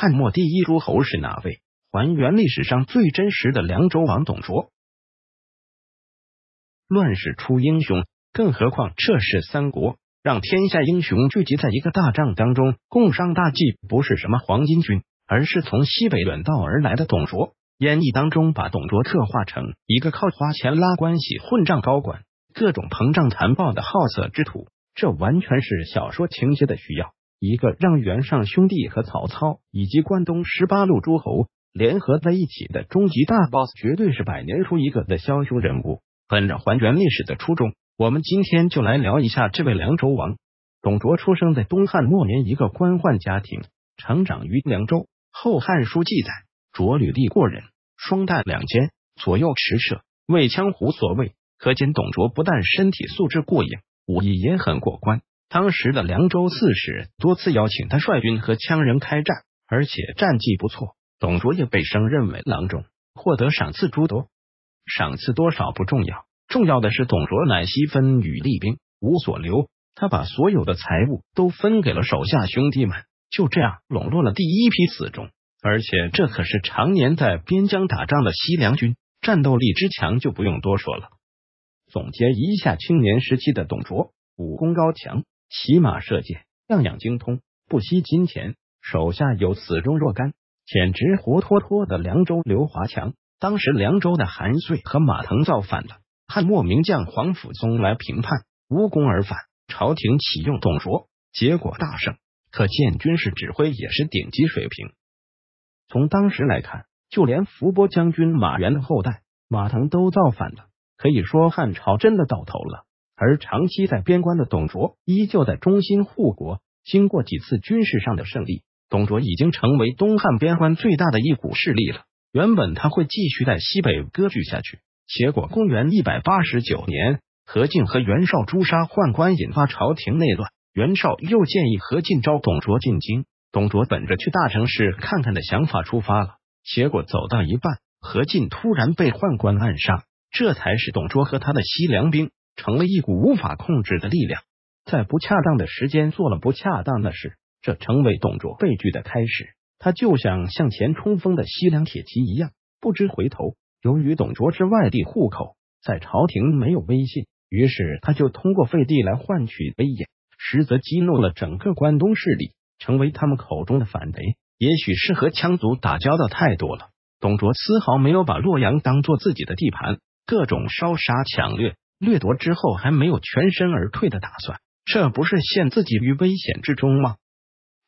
汉末第一诸侯是哪位？还原历史上最真实的凉州王董卓。乱世出英雄，更何况这是三国，让天下英雄聚集在一个大帐当中共商大计，不是什么黄巾军，而是从西北远道而来的董卓。演义当中把董卓刻画成一个靠花钱拉关系、混账高管、各种膨胀残暴的好色之徒，这完全是小说情节的需要。一个让袁尚兄弟和曹操以及关东十八路诸侯联合在一起的终极大 boss，绝对是百年出一个的枭雄人物。本着还原历史的初衷，我们今天就来聊一下这位凉州王——董卓。出生在东汉末年一个官宦家庭，成长于凉州。《后汉书》记载，卓履历过人，双大两肩，左右驰射，为羌胡所畏。可见董卓不但身体素质过硬，武艺也很过关。当时的凉州刺史多次邀请他率军和羌人开战，而且战绩不错。董卓也被升任为郎中，获得赏赐诸多。赏赐多少不重要，重要的是董卓乃西分与利兵，无所留。他把所有的财物都分给了手下兄弟们，就这样笼络了第一批死忠。而且这可是常年在边疆打仗的西凉军，战斗力之强就不用多说了。总结一下，青年时期的董卓武功高强。骑马射箭，样样精通，不惜金钱，手下有死忠若干，简直活脱脱的凉州刘华强。当时凉州的韩遂和马腾造反了，汉末名将黄甫嵩来平叛，无功而返。朝廷启用董卓，结果大胜，可见军事指挥也是顶级水平。从当时来看，就连伏波将军马援的后代马腾都造反了，可以说汉朝真的到头了。而长期在边关的董卓依旧在忠心护国。经过几次军事上的胜利，董卓已经成为东汉边关最大的一股势力了。原本他会继续在西北割据下去，结果公元一百八十九年，何进和袁绍诛杀宦官，引发朝廷内乱。袁绍又建议何进招董卓进京，董卓本着去大城市看看的想法出发了。结果走到一半，何进突然被宦官暗杀，这才是董卓和他的西凉兵。成了一股无法控制的力量，在不恰当的时间做了不恰当的事，这成为董卓悲剧的开始。他就像向前冲锋的西凉铁骑一样，不知回头。由于董卓是外地户口，在朝廷没有威信，于是他就通过废帝来换取威严，实则激怒了整个关东势力，成为他们口中的反贼。也许是和羌族打交道太多了，董卓丝毫没有把洛阳当做自己的地盘，各种烧杀抢掠。掠夺之后还没有全身而退的打算，这不是陷自己于危险之中吗？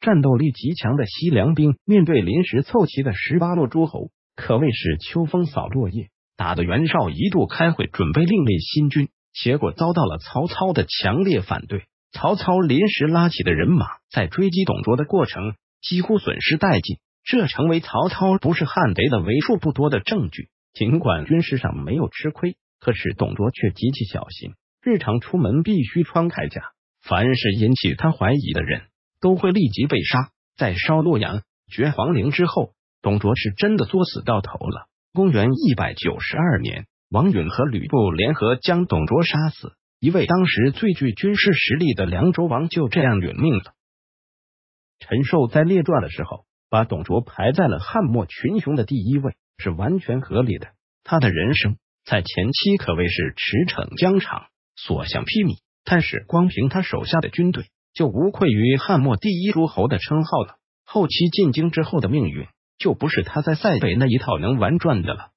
战斗力极强的西凉兵面对临时凑齐的十八路诸侯，可谓是秋风扫落叶，打得袁绍一度开会准备另立新军，结果遭到了曹操的强烈反对。曹操临时拉起的人马在追击董卓的过程几乎损失殆尽，这成为曹操不是汉贼的为数不多的证据。尽管军事上没有吃亏。可是董卓却极其小心，日常出门必须穿铠甲，凡是引起他怀疑的人都会立即被杀。在烧洛阳、掘皇陵之后，董卓是真的作死到头了。公元一百九十二年，王允和吕布联合将董卓杀死，一位当时最具军事实力的凉州王就这样殒命了。陈寿在列传的时候把董卓排在了汉末群雄的第一位，是完全合理的。他的人生。在前期可谓是驰骋疆场，所向披靡。但是光凭他手下的军队，就无愧于汉末第一诸侯的称号了。后期进京之后的命运，就不是他在塞北那一套能玩转的了。